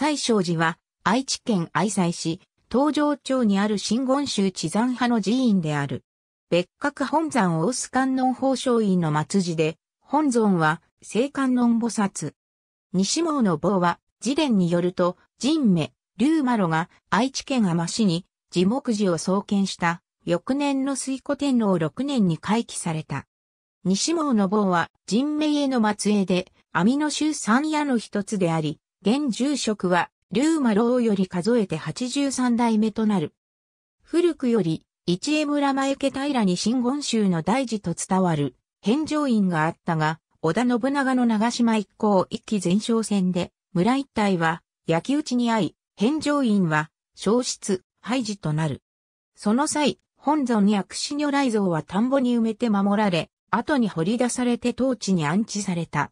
西昌寺は愛知県愛西市、東城町にある新言宗地山派の寺院である。別格本山大須観音法昌院の末寺で、本尊は聖観音菩薩。西毛の棒は、自伝によると、神明、龍馬呂が愛知県天市に地木寺を創建した翌年の水古天皇6年に回帰された。西毛の棒は神目への末裔で、網の州三夜の一つであり、現住職は、龍馬老より数えて83代目となる。古くより、一江村前家平に真言宗の大事と伝わる、返上院があったが、織田信長の長島一行一期前哨戦で、村一帯は、焼き討ちに遭い、返上院は、消失、廃寺となる。その際、本尊や串如来像は田んぼに埋めて守られ、後に掘り出されて当地に安置された。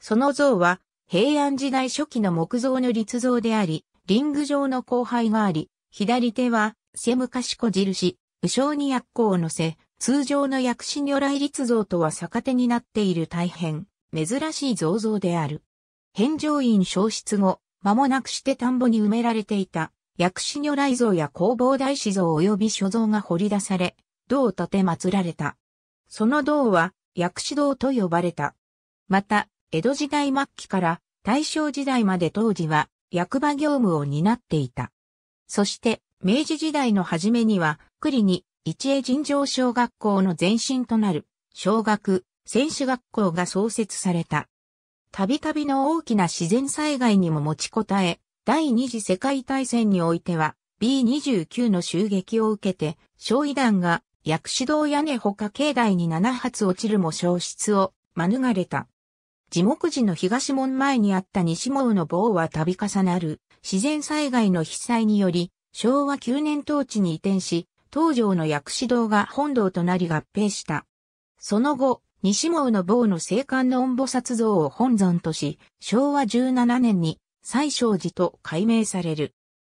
その像は、平安時代初期の木造の立像であり、リング状の後輩があり、左手は、かしこじる印、武将に薬庫を乗せ、通常の薬師如来立像とは逆手になっている大変、珍しい造像である。返上院消失後、間もなくして田んぼに埋められていた、薬師如来像や工房大師像及び所像が掘り出され、銅を建て祀られた。その銅は、薬師銅と呼ばれた。また、江戸時代末期から大正時代まで当時は役場業務を担っていた。そして明治時代の初めには栗に一江尋常小学校の前身となる小学選手学校が創設された。たびたびの大きな自然災害にも持ちこたえ、第二次世界大戦においては B29 の襲撃を受けて、焼夷弾が薬師堂屋根ほか境内に7発落ちるも消失を免れた。地獄寺の東門前にあった西門の棒は度重なる自然災害の被災により昭和9年当地に移転し、東条の薬師堂が本堂となり合併した。その後、西門の棒の生還の恩菩薩像を本尊とし、昭和17年に西昌寺と改名される。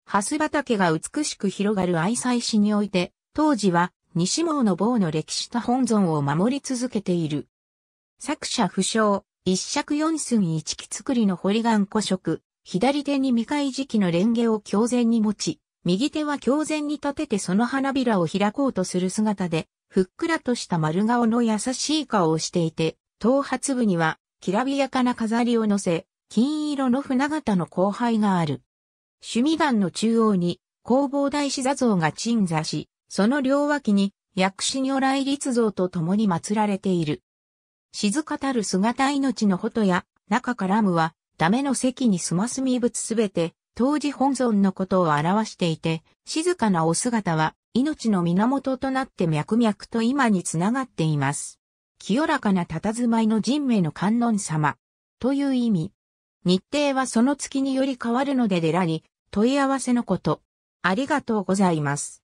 ハス畑が美しく広がる愛妻市において、当時は西門の棒の歴史と本尊を守り続けている。作者不詳、一尺四寸一木作りのり岩古色、左手に未開時期のレンゲを強然に持ち、右手は強然に立ててその花びらを開こうとする姿で、ふっくらとした丸顔の優しい顔をしていて、頭髪部には、きらびやかな飾りを乗せ、金色の船形の後輩がある。趣味岩の中央に、弘法大師座像が鎮座し、その両脇に、薬師如来立像と共に祀られている。静かたる姿命のほとや、中からむは、ダメの席にすます見物すべて、当時本尊のことを表していて、静かなお姿は、命の源となって脈々と今につながっています。清らかな佇まいの人命の観音様、という意味。日程はその月により変わるので出らり、問い合わせのこと。ありがとうございます。